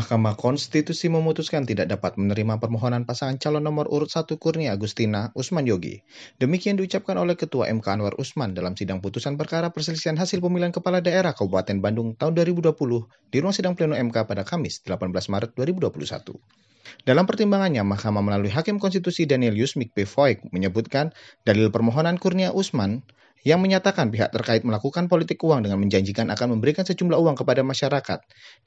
Mahkamah Konstitusi memutuskan tidak dapat menerima permohonan pasangan calon nomor urut 1 Kurnia Agustina Usman Yogi. Demikian diucapkan oleh Ketua MK Anwar Usman dalam sidang putusan perkara perselisihan hasil pemilihan kepala daerah Kabupaten Bandung tahun 2020 di ruang sidang pleno MK pada Kamis 18 Maret 2021. Dalam pertimbangannya, Mahkamah melalui Hakim Konstitusi Daniel Yusmik P. Foyk menyebutkan dalil permohonan Kurnia Usman yang menyatakan pihak terkait melakukan politik uang dengan menjanjikan akan memberikan sejumlah uang kepada masyarakat.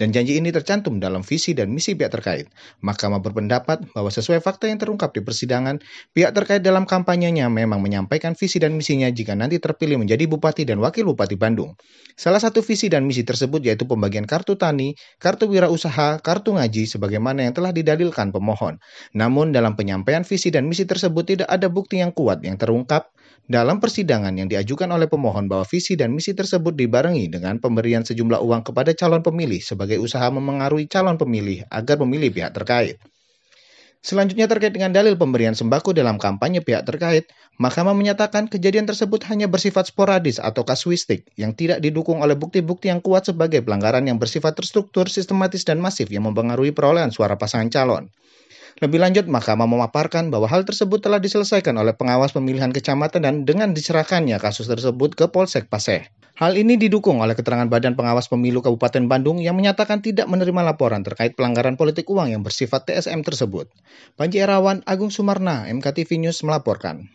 Dan janji ini tercantum dalam visi dan misi pihak terkait. Mahkamah berpendapat bahwa sesuai fakta yang terungkap di persidangan, pihak terkait dalam kampanyenya memang menyampaikan visi dan misinya jika nanti terpilih menjadi bupati dan wakil bupati Bandung. Salah satu visi dan misi tersebut yaitu pembagian kartu tani, kartu wirausaha, kartu ngaji sebagaimana yang telah didalilkan pemohon. Namun dalam penyampaian visi dan misi tersebut tidak ada bukti yang kuat yang terungkap dalam persidangan yang diajukan oleh pemohon bahwa visi dan misi tersebut dibarengi dengan pemberian sejumlah uang kepada calon pemilih sebagai usaha memengaruhi calon pemilih agar memilih pihak terkait. Selanjutnya terkait dengan dalil pemberian sembako dalam kampanye pihak terkait, Mahkamah menyatakan kejadian tersebut hanya bersifat sporadis atau kasuistik yang tidak didukung oleh bukti-bukti yang kuat sebagai pelanggaran yang bersifat terstruktur, sistematis, dan masif yang mempengaruhi perolehan suara pasangan calon. Lebih lanjut, Mahkamah memaparkan bahwa hal tersebut telah diselesaikan oleh pengawas pemilihan kecamatan dan dengan diserahkannya kasus tersebut ke Polsek Paseh. Hal ini didukung oleh keterangan Badan Pengawas Pemilu Kabupaten Bandung yang menyatakan tidak menerima laporan terkait pelanggaran politik uang yang bersifat TSM tersebut. Panji Erawan, Agung Sumarna, MKTV News melaporkan.